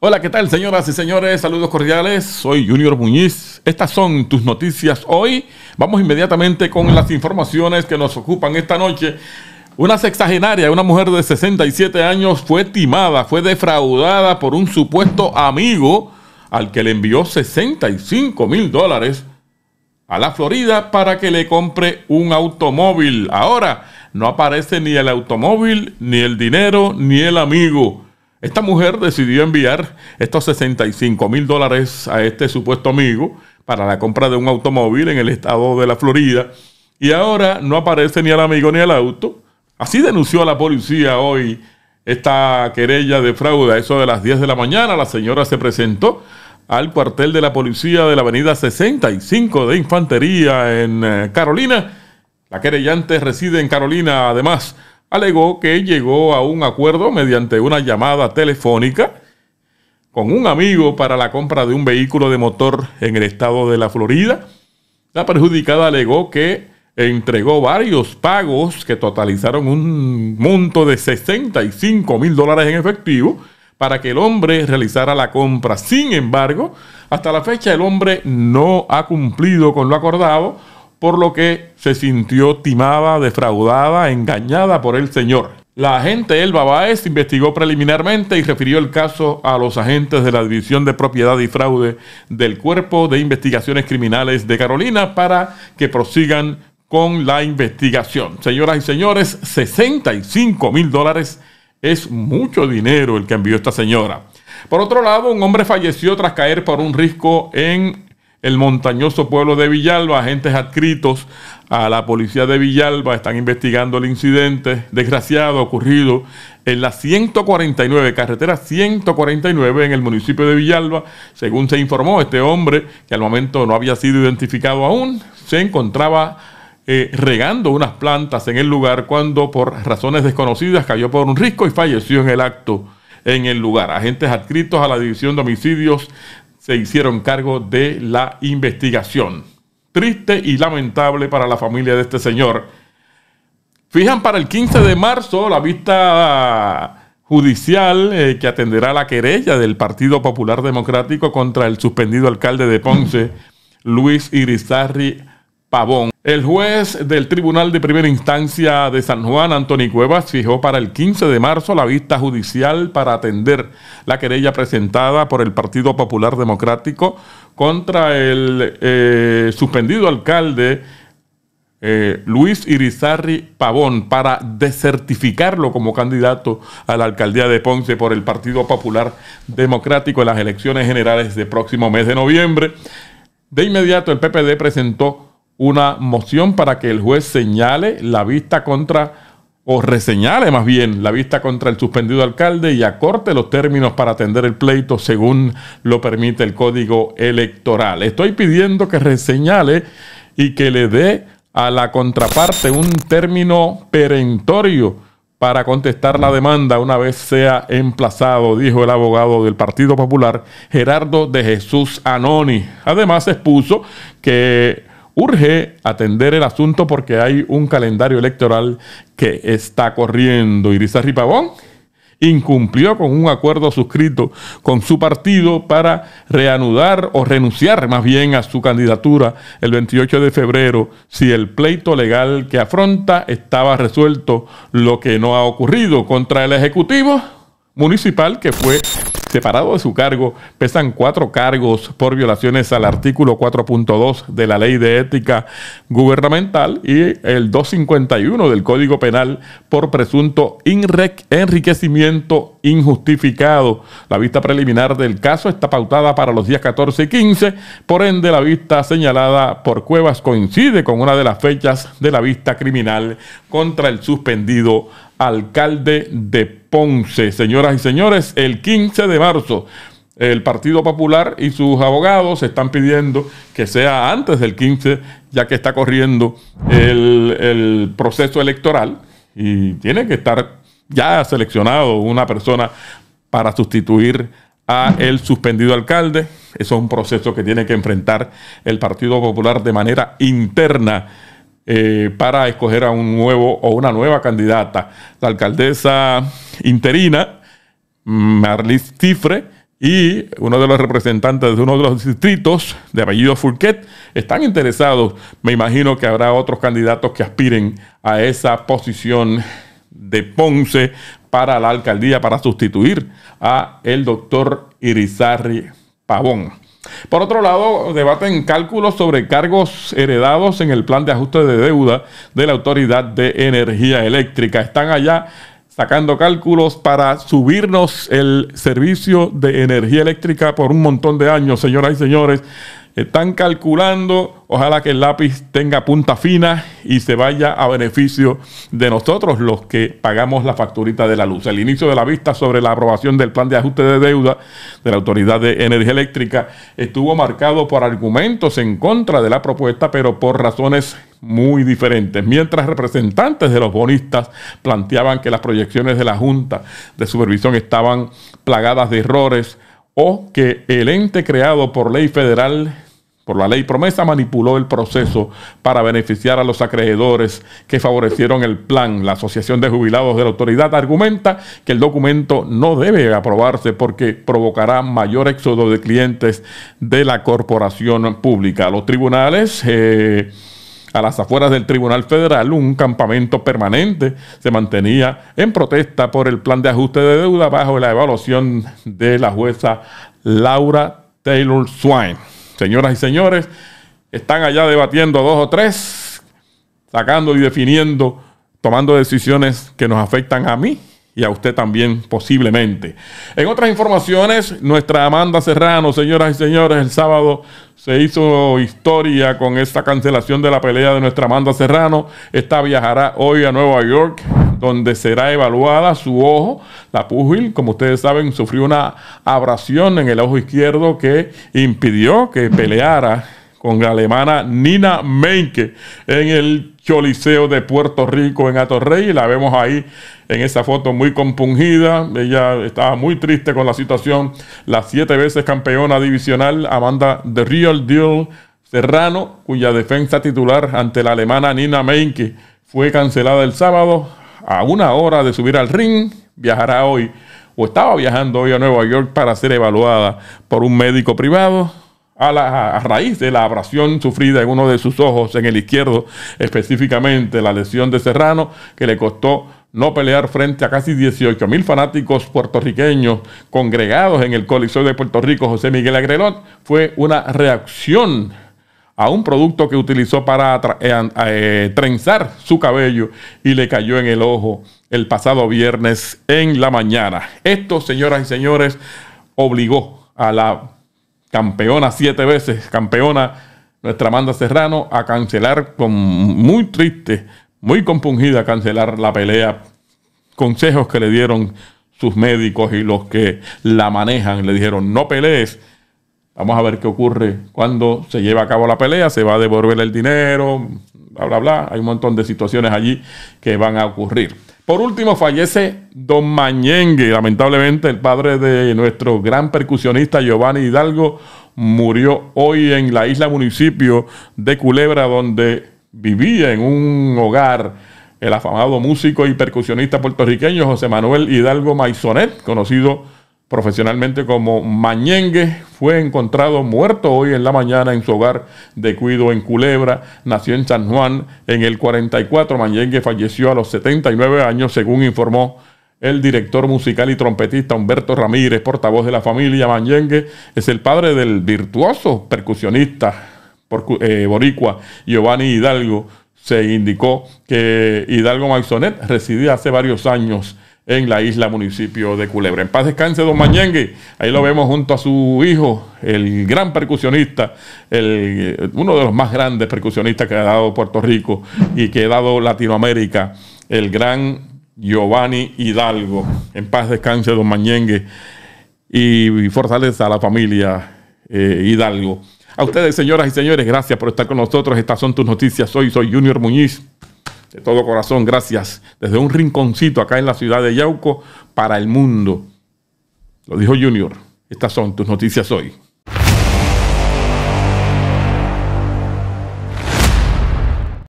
Hola, ¿qué tal, señoras y señores? Saludos cordiales. Soy Junior Muñiz. Estas son tus noticias hoy. Vamos inmediatamente con las informaciones que nos ocupan esta noche. Una sexagenaria, una mujer de 67 años, fue timada, fue defraudada por un supuesto amigo al que le envió 65 mil dólares a la Florida para que le compre un automóvil. Ahora no aparece ni el automóvil, ni el dinero, ni el amigo. Esta mujer decidió enviar estos 65 mil dólares a este supuesto amigo para la compra de un automóvil en el estado de la Florida y ahora no aparece ni el amigo ni el auto. Así denunció a la policía hoy esta querella de fraude. eso de las 10 de la mañana la señora se presentó al cuartel de la policía de la avenida 65 de Infantería en eh, Carolina. La querellante reside en Carolina además alegó que llegó a un acuerdo mediante una llamada telefónica con un amigo para la compra de un vehículo de motor en el estado de la Florida. La perjudicada alegó que entregó varios pagos que totalizaron un monto de 65 mil dólares en efectivo para que el hombre realizara la compra. Sin embargo, hasta la fecha el hombre no ha cumplido con lo acordado por lo que se sintió timada, defraudada, engañada por el señor. La agente Elba Baez investigó preliminarmente y refirió el caso a los agentes de la División de Propiedad y Fraude del Cuerpo de Investigaciones Criminales de Carolina para que prosigan con la investigación. Señoras y señores, 65 mil dólares es mucho dinero el que envió esta señora. Por otro lado, un hombre falleció tras caer por un risco en el montañoso pueblo de Villalba. Agentes adscritos a la policía de Villalba están investigando el incidente desgraciado ocurrido en la 149, carretera 149 en el municipio de Villalba. Según se informó, este hombre, que al momento no había sido identificado aún, se encontraba eh, regando unas plantas en el lugar cuando por razones desconocidas cayó por un risco y falleció en el acto en el lugar. Agentes adscritos a la División de Homicidios se hicieron cargo de la investigación. Triste y lamentable para la familia de este señor. Fijan para el 15 de marzo la vista judicial eh, que atenderá la querella del Partido Popular Democrático contra el suspendido alcalde de Ponce, Luis Irizarry Pavón. El juez del Tribunal de Primera Instancia de San Juan, Anthony Cuevas, fijó para el 15 de marzo la vista judicial para atender la querella presentada por el Partido Popular Democrático contra el eh, suspendido alcalde eh, Luis Irizarri Pavón para desertificarlo como candidato a la alcaldía de Ponce por el Partido Popular Democrático en las elecciones generales del próximo mes de noviembre. De inmediato el PPD presentó una moción para que el juez señale la vista contra, o reseñale más bien la vista contra el suspendido alcalde y acorte los términos para atender el pleito según lo permite el código electoral. Estoy pidiendo que reseñale y que le dé a la contraparte un término perentorio para contestar la demanda una vez sea emplazado, dijo el abogado del Partido Popular, Gerardo de Jesús Anoni. Además expuso que Urge atender el asunto porque hay un calendario electoral que está corriendo. Irisa Pavón incumplió con un acuerdo suscrito con su partido para reanudar o renunciar más bien a su candidatura el 28 de febrero si el pleito legal que afronta estaba resuelto, lo que no ha ocurrido contra el Ejecutivo Municipal que fue separado este de su cargo, pesan cuatro cargos por violaciones al artículo 4.2 de la Ley de Ética Gubernamental y el 251 del Código Penal por presunto enriquecimiento injustificado. La vista preliminar del caso está pautada para los días 14 y 15, por ende la vista señalada por Cuevas coincide con una de las fechas de la vista criminal contra el suspendido alcalde de Ponce. Señoras y señores, el 15 de marzo el Partido Popular y sus abogados están pidiendo que sea antes del 15, ya que está corriendo el, proceso electoral y tiene que estar ya seleccionado una persona para sustituir a el suspendido alcalde. Eso es un proceso que tiene que enfrentar el Partido Popular de manera interna. Eh, para escoger a un nuevo o una nueva candidata. La alcaldesa interina, Marlis Tifre, y uno de los representantes de uno de los distritos de apellido Furquet están interesados. Me imagino que habrá otros candidatos que aspiren a esa posición de Ponce para la alcaldía para sustituir a el doctor Irizarry Pavón. Por otro lado, debaten cálculos sobre cargos heredados en el plan de ajuste de deuda de la Autoridad de Energía Eléctrica. Están allá sacando cálculos para subirnos el servicio de energía eléctrica por un montón de años, señoras y señores. Están calculando, ojalá que el lápiz tenga punta fina y se vaya a beneficio de nosotros los que pagamos la facturita de la luz. El inicio de la vista sobre la aprobación del plan de ajuste de deuda de la Autoridad de Energía Eléctrica estuvo marcado por argumentos en contra de la propuesta, pero por razones muy diferentes. Mientras representantes de los bonistas planteaban que las proyecciones de la Junta de Supervisión estaban plagadas de errores o que el ente creado por ley federal por la ley promesa manipuló el proceso para beneficiar a los acreedores que favorecieron el plan. La Asociación de Jubilados de la Autoridad argumenta que el documento no debe aprobarse porque provocará mayor éxodo de clientes de la corporación pública. Los tribunales... Eh, a las afueras del Tribunal Federal, un campamento permanente se mantenía en protesta por el plan de ajuste de deuda bajo la evaluación de la jueza Laura Taylor Swine señoras y señores, están allá debatiendo dos o tres, sacando y definiendo, tomando decisiones que nos afectan a mí y a usted también posiblemente. En otras informaciones, nuestra Amanda Serrano, señoras y señores, el sábado se hizo historia con esta cancelación de la pelea de nuestra Amanda Serrano. Esta viajará hoy a Nueva York donde será evaluada su ojo. La Pujil, como ustedes saben, sufrió una abrasión en el ojo izquierdo que impidió que peleara con la alemana Nina Meinke en el Choliseo de Puerto Rico en Atorrey. la vemos ahí en esa foto muy compungida. Ella estaba muy triste con la situación. La siete veces campeona divisional, Amanda The Real Deal Serrano, cuya defensa titular ante la alemana Nina Meinke fue cancelada el sábado a una hora de subir al ring, viajará hoy o estaba viajando hoy a Nueva York para ser evaluada por un médico privado a, raíz de la abrasión sufrida en uno de sus ojos, en el izquierdo específicamente, la lesión de Serrano, que le costó no pelear frente a casi 18 mil fanáticos puertorriqueños congregados en el Coliseo de Puerto Rico José Miguel Agrelot, fue una reacción a un producto que utilizó para eh, eh, trenzar su cabello y le cayó en el ojo el pasado viernes en la mañana. Esto, señoras y señores, obligó a la campeona siete veces, campeona nuestra Amanda Serrano, a cancelar con muy triste, muy compungida, cancelar la pelea. Consejos que le dieron sus médicos y los que la manejan le dijeron no pelees Vamos a ver qué ocurre cuando se lleva a cabo la pelea, se va a devolver el dinero, bla, bla, bla. Hay un montón de situaciones allí que van a ocurrir. Por último, fallece Don Mañengue. Lamentablemente, el padre de nuestro gran percusionista Giovanni Hidalgo murió hoy en la isla municipio de Culebra, donde vivía en un hogar el afamado músico y percusionista puertorriqueño José Manuel Hidalgo Maizonet, conocido profesionalmente como Mañengue, fue encontrado muerto hoy en la mañana en su hogar de cuido en Culebra. Nació en San Juan en el 44. Mañengue falleció a los 79 años, según informó el director musical y trompetista Humberto Ramírez, portavoz de la familia Mañengue. Es el padre del virtuoso percusionista eh, boricua Giovanni Hidalgo. Se indicó que Hidalgo Maisonet residía hace varios años en la isla municipio de Culebra. En paz descanse, don Mañengue. Ahí lo vemos junto a su hijo, el gran percusionista, el, eh, uno de los más grandes percusionistas que ha dado Puerto Rico y que ha dado Latinoamérica, el gran Giovanni Hidalgo. En paz descanse, don Mañengue. Y fortaleza a la familia eh, Hidalgo. A ustedes, señoras y señores, gracias por estar con nosotros. Estas son tus noticias. Hoy soy Junior Muñiz de todo corazón, gracias desde un rinconcito acá en la ciudad de Yauco para el mundo. Lo dijo Junior. Estas son tus noticias hoy.